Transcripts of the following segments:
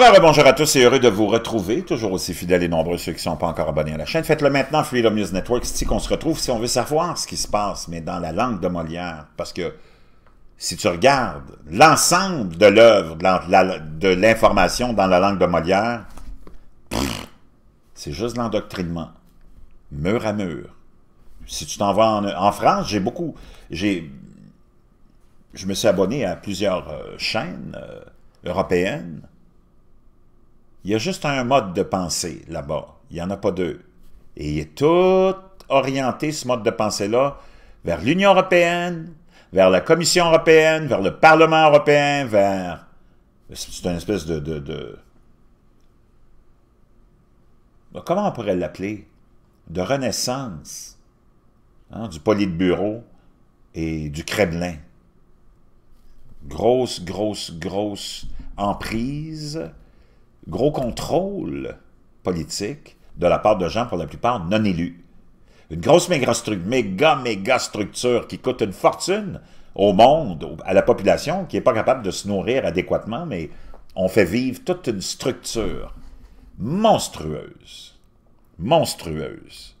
Alors, bonjour à tous et heureux de vous retrouver. Toujours aussi fidèles et nombreux ceux qui ne sont pas encore abonnés à la chaîne. Faites-le maintenant, Freedom News Network, si qu'on se retrouve, si on veut savoir ce qui se passe, mais dans la langue de Molière. Parce que si tu regardes l'ensemble de l'œuvre, de l'information dans la langue de Molière, c'est juste l'endoctrinement, mur à mur. Si tu t'en vas en, France, j'ai beaucoup... j'ai, Je me suis abonné à plusieurs euh, chaînes euh, européennes il y a juste un mode de pensée là-bas. Il n'y en a pas deux. Et il est tout orienté, ce mode de pensée-là, vers l'Union européenne, vers la Commission européenne, vers le Parlement européen, vers... C'est une espèce de... Bah, comment on pourrait l'appeler? De renaissance hein, du Politburo et du Kremlin. Grosse, grosse, grosse emprise gros contrôle politique de la part de gens, pour la plupart, non élus. Une grosse méga, structure, méga, méga structure qui coûte une fortune au monde, à la population, qui n'est pas capable de se nourrir adéquatement, mais on fait vivre toute une structure monstrueuse. Monstrueuse.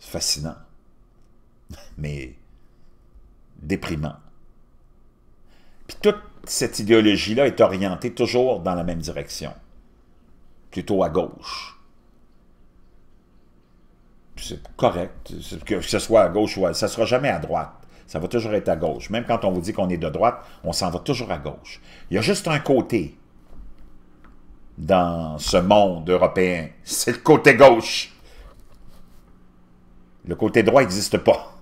fascinant, mais déprimant. Puis toute cette idéologie-là est orientée toujours dans la même direction, plutôt à gauche. C'est correct, que ce soit à gauche ou à... Ça ne sera jamais à droite. Ça va toujours être à gauche. Même quand on vous dit qu'on est de droite, on s'en va toujours à gauche. Il y a juste un côté dans ce monde européen. C'est le côté gauche. Le côté droit n'existe pas.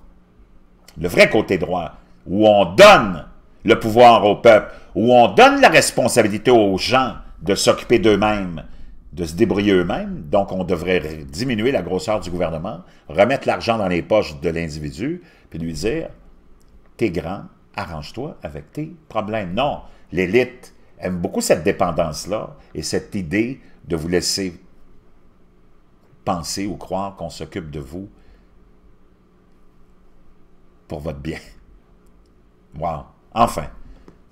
Le vrai côté droit, où on donne le pouvoir au peuple, où on donne la responsabilité aux gens de s'occuper d'eux-mêmes, de se débrouiller eux-mêmes. Donc, on devrait diminuer la grosseur du gouvernement, remettre l'argent dans les poches de l'individu, puis lui dire, t'es grand, arrange-toi avec tes problèmes. Non, l'élite aime beaucoup cette dépendance-là et cette idée de vous laisser penser ou croire qu'on s'occupe de vous pour votre bien. Wow! Enfin,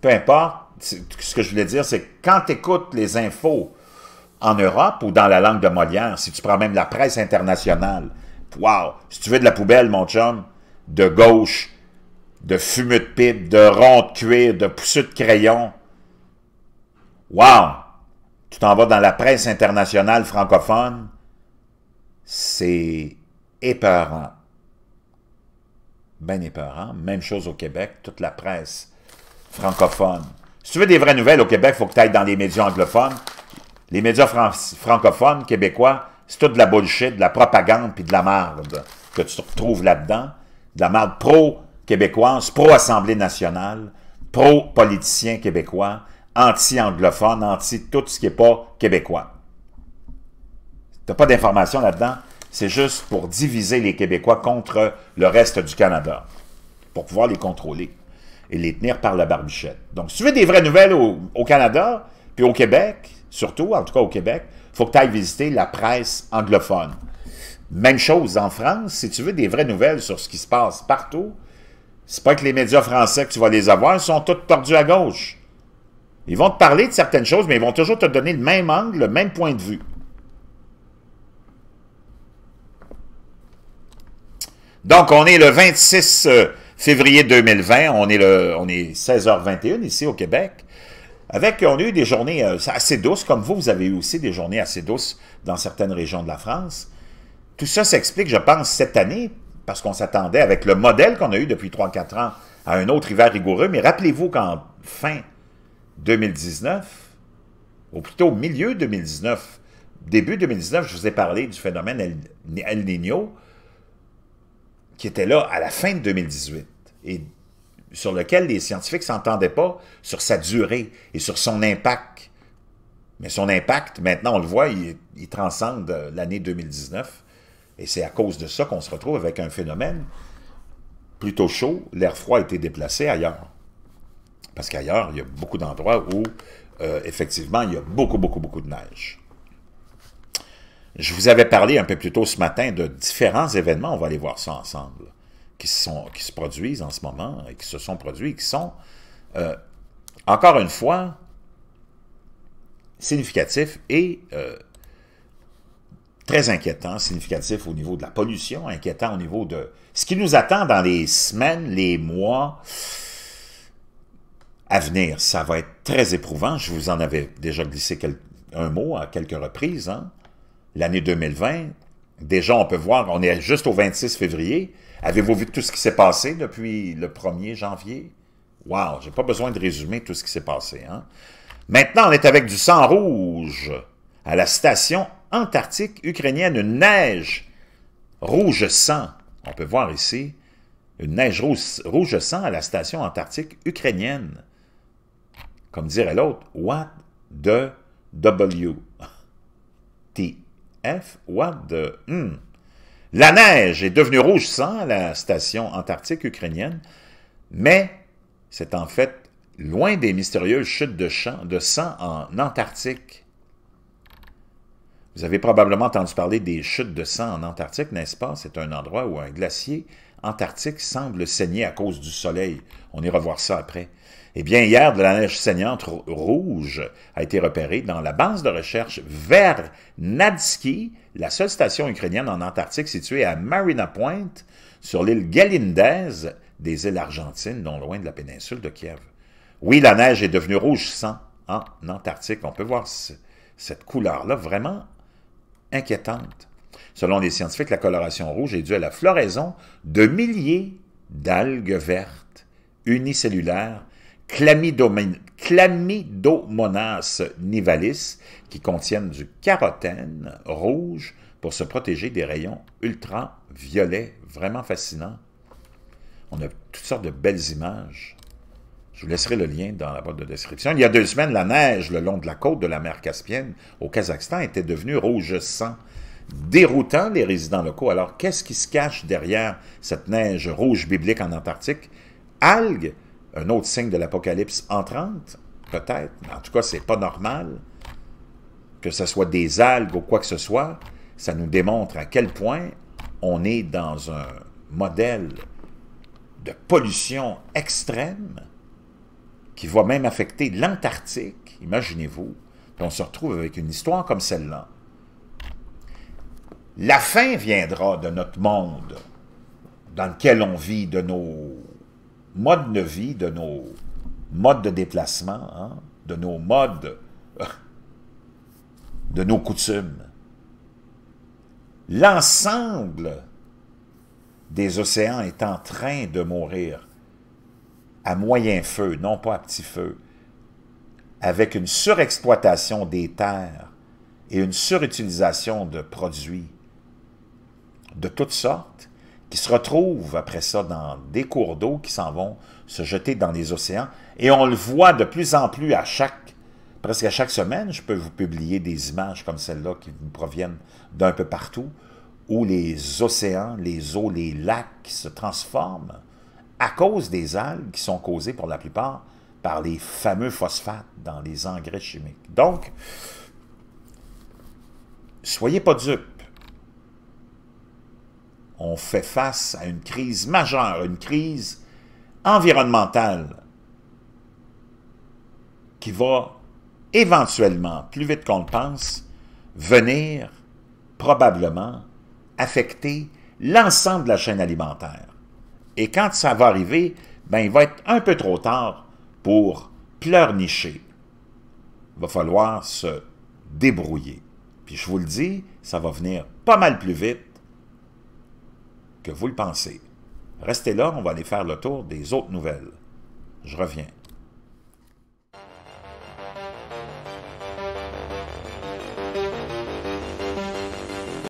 peu importe, ce que je voulais dire, c'est que quand tu écoutes les infos en Europe ou dans la langue de Molière, si tu prends même la presse internationale, wow, si tu veux de la poubelle, mon chum, de gauche, de fumée de pipe, de rond de cuir, de poussus de crayon, wow, tu t'en vas dans la presse internationale francophone, c'est épeurant bien épeurant. Même chose au Québec, toute la presse francophone. Si tu veux des vraies nouvelles au Québec, il faut que tu ailles dans les médias anglophones. Les médias francophones, québécois, c'est toute de la bullshit, de la propagande puis de la marde que tu retrouves là-dedans. De la marde pro-québécoise, pro-Assemblée nationale, pro-politicien québécois, anti-anglophone, anti tout ce qui n'est pas québécois. Tu n'as pas d'informations là-dedans. C'est juste pour diviser les Québécois contre le reste du Canada, pour pouvoir les contrôler et les tenir par la barbichette. Donc, si tu veux des vraies nouvelles au, Canada, puis au Québec, surtout, en tout cas au Québec, il faut que tu ailles visiter la presse anglophone. Même chose en France, si tu veux des vraies nouvelles sur ce qui se passe partout, c'est pas que les médias français que tu vas les avoir, ils sont tous tordus à gauche. Ils vont te parler de certaines choses, mais ils vont toujours te donner le même angle, le même point de vue. Donc, on est le 26 euh, février 2020, on est, on est 16h21 ici au Québec. Avec, on a eu des journées euh, assez douces, comme vous, vous avez eu aussi des journées assez douces dans certaines régions de la France. Tout ça s'explique, je pense, cette année, parce qu'on s'attendait avec le modèle qu'on a eu depuis 3-4 ans à un autre hiver rigoureux. Mais rappelez-vous qu'en fin 2019, ou plutôt milieu 2019, début 2019, je vous ai parlé du phénomène El, El Niño, qui était là à la fin de 2018 et sur lequel les scientifiques ne s'entendaient pas sur sa durée et sur son impact. Mais son impact, maintenant, on le voit, il, transcende euh, l'année 2019. Et c'est à cause de ça qu'on se retrouve avec un phénomène plutôt chaud. L'air froid a été déplacé ailleurs. Parce qu'ailleurs, il y a beaucoup d'endroits où, euh, effectivement, il y a beaucoup, beaucoup, beaucoup de neige. Je vous avais parlé un peu plus tôt ce matin de différents événements, on va aller voir ça ensemble, qui, sont, qui se produisent en ce moment, et qui se sont produits, qui sont, euh, encore une fois, significatifs et euh, très inquiétants, significatifs au niveau de la pollution, inquiétants au niveau de ce qui nous attend dans les semaines, les mois à venir. Ça va être très éprouvant, je vous en avais déjà glissé un mot à quelques reprises, hein? l'année 2020, déjà on peut voir, on est juste au 26 février. Avez-vous vu tout ce qui s'est passé depuis le 1er janvier? Wow, j'ai pas besoin de résumer tout ce qui s'est passé. Hein? Maintenant, on est avec du sang rouge à la station antarctique ukrainienne, une neige rouge sang. On peut voir ici une neige rouge, rouge sang à la station antarctique ukrainienne. Comme dirait l'autre, what the W? T. F, hmm. La neige est devenue rouge sang à la station antarctique ukrainienne, mais c'est en fait loin des mystérieuses chutes de, de sang en Antarctique. Vous avez probablement entendu parler des chutes de sang en Antarctique, n'est-ce pas? C'est un endroit où un glacier antarctique semble saigner à cause du soleil. On ira voir ça après. Eh bien, hier, de la neige saignante rouge a été repérée dans la base de recherche Vernadsky, la seule station ukrainienne en Antarctique située à Marina Point, sur l'île Galindez des îles Argentines, non loin de la péninsule de Kiev. Oui, la neige est devenue rouge sang en Antarctique. On peut voir cette couleur-là vraiment inquiétante. Selon les scientifiques, la coloration rouge est due à la floraison de milliers d'algues vertes unicellulaires Chlamydomonas nivalis qui contiennent du carotène rouge pour se protéger des rayons ultraviolets. Vraiment fascinant. On a toutes sortes de belles images. Je vous laisserai le lien dans la boîte de description. Il y a deux semaines, la neige le long de la côte de la mer Caspienne au Kazakhstan était devenue rouge sang déroutant les résidents locaux. Alors, qu'est-ce qui se cache derrière cette neige rouge biblique en Antarctique? Algues, un autre signe de l'apocalypse entrante, peut-être, mais en tout cas, n'est pas normal que ce soit des algues ou quoi que ce soit. Ça nous démontre à quel point on est dans un modèle de pollution extrême qui va même affecter l'Antarctique, imaginez-vous, on se retrouve avec une histoire comme celle-là. La fin viendra de notre monde dans lequel on vit, de nos modes de vie, de nos modes de déplacement, hein, de nos modes, euh, de nos coutumes. L'ensemble des océans est en train de mourir à moyen feu, non pas à petit feu, avec une surexploitation des terres et une surutilisation de produits de toutes sortes qui se retrouvent après ça dans des cours d'eau qui s'en vont se jeter dans les océans. Et on le voit de plus en plus à chaque, presque à chaque semaine, je peux vous publier des images comme celle-là qui vous proviennent d'un peu partout, où les océans, les eaux, les lacs se transforment à cause des algues qui sont causées pour la plupart par les fameux phosphates dans les engrais chimiques. Donc, soyez pas dupes on fait face à une crise majeure, une crise environnementale qui va éventuellement, plus vite qu'on le pense, venir probablement affecter l'ensemble de la chaîne alimentaire. Et quand ça va arriver, ben, il va être un peu trop tard pour pleurnicher. Il va falloir se débrouiller. Puis je vous le dis, ça va venir pas mal plus vite que vous le pensez. Restez là, on va aller faire le tour des autres nouvelles. Je reviens.